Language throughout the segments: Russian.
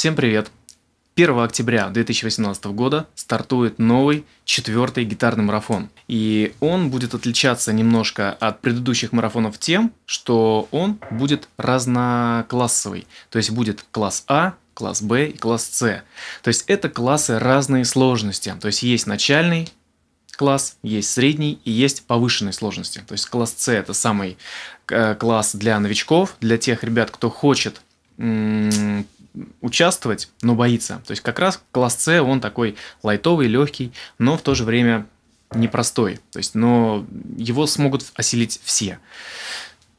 Всем привет! 1 октября 2018 года стартует новый четвертый гитарный марафон. И он будет отличаться немножко от предыдущих марафонов тем, что он будет разноклассовый. То есть будет класс А, класс Б и класс С. То есть это классы разной сложности. То есть есть начальный, класс, есть средний и есть повышенной сложности. То есть класс С это самый э, класс для новичков, для тех ребят, кто хочет участвовать, но боится. То есть как раз класс С, он такой лайтовый, легкий, но в то же время непростой. То есть, но его смогут осилить все.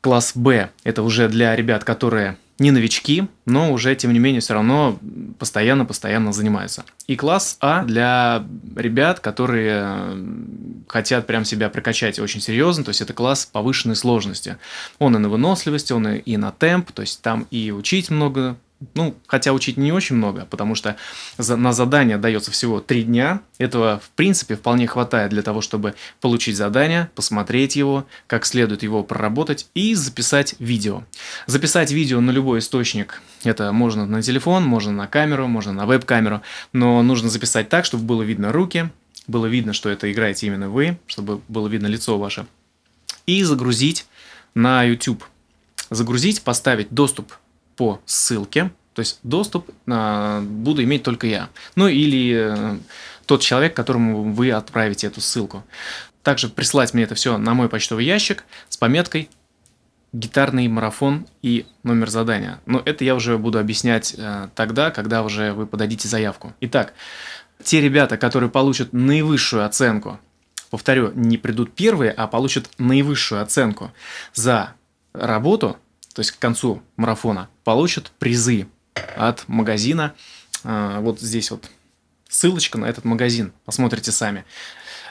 Класс Б – это уже для ребят, которые не новички, но уже, тем не менее, все равно постоянно-постоянно занимаются. И класс А для ребят, которые э, хотят прям себя прокачать очень серьезно, то есть это класс повышенной сложности. Он и на выносливость, он и на темп, то есть там и учить много ну, хотя учить не очень много, потому что за, на задание дается всего три дня. Этого, в принципе, вполне хватает для того, чтобы получить задание, посмотреть его, как следует его проработать и записать видео. Записать видео на любой источник. Это можно на телефон, можно на камеру, можно на веб-камеру. Но нужно записать так, чтобы было видно руки, было видно, что это играете именно вы, чтобы было видно лицо ваше. И загрузить на YouTube. Загрузить, поставить доступ по ссылке, то есть доступ а, буду иметь только я, ну или э, тот человек, которому вы отправите эту ссылку. Также присылать мне это все на мой почтовый ящик с пометкой гитарный марафон и номер задания. Но это я уже буду объяснять э, тогда, когда уже вы подадите заявку. Итак, те ребята, которые получат наивысшую оценку, повторю, не придут первые, а получат наивысшую оценку за работу, то есть к концу марафона, получат призы от магазина. А, вот здесь вот ссылочка на этот магазин. Посмотрите сами.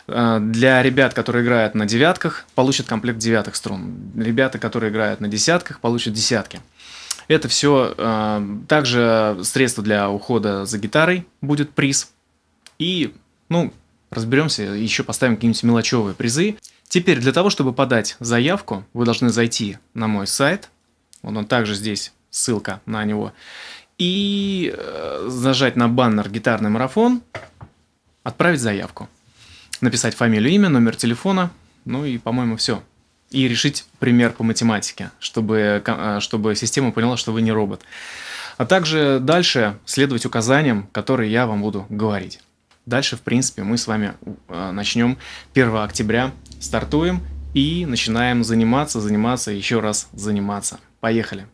А, для ребят, которые играют на девятках, получат комплект девятых струн. Ребята, которые играют на десятках, получат десятки. Это все а, также средство для ухода за гитарой будет приз. И, ну, разберемся, еще поставим какие-нибудь мелочевые призы. Теперь для того, чтобы подать заявку, вы должны зайти на мой сайт. Вот он также здесь ссылка на него. И нажать э, на баннер «Гитарный марафон», отправить заявку. Написать фамилию, имя, номер телефона, ну и, по-моему, все. И решить пример по математике, чтобы, э, чтобы система поняла, что вы не робот. А также дальше следовать указаниям, которые я вам буду говорить. Дальше, в принципе, мы с вами э, начнем 1 октября, стартуем и начинаем заниматься, заниматься, еще раз заниматься. Поехали!